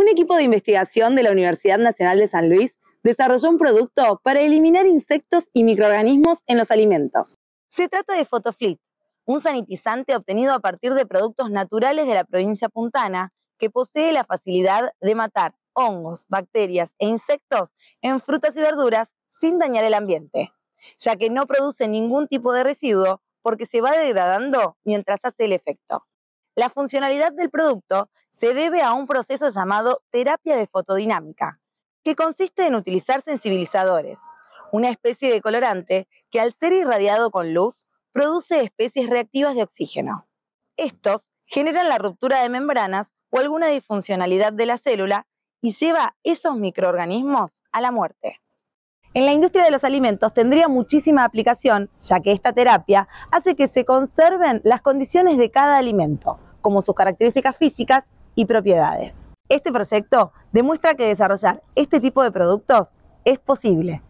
un equipo de investigación de la Universidad Nacional de San Luis desarrolló un producto para eliminar insectos y microorganismos en los alimentos. Se trata de Fotoflit, un sanitizante obtenido a partir de productos naturales de la provincia puntana que posee la facilidad de matar hongos, bacterias e insectos en frutas y verduras sin dañar el ambiente, ya que no produce ningún tipo de residuo porque se va degradando mientras hace el efecto. La funcionalidad del producto se debe a un proceso llamado terapia de fotodinámica, que consiste en utilizar sensibilizadores, una especie de colorante que al ser irradiado con luz produce especies reactivas de oxígeno. Estos generan la ruptura de membranas o alguna disfuncionalidad de la célula y lleva esos microorganismos a la muerte. En la industria de los alimentos tendría muchísima aplicación, ya que esta terapia hace que se conserven las condiciones de cada alimento como sus características físicas y propiedades. Este proyecto demuestra que desarrollar este tipo de productos es posible.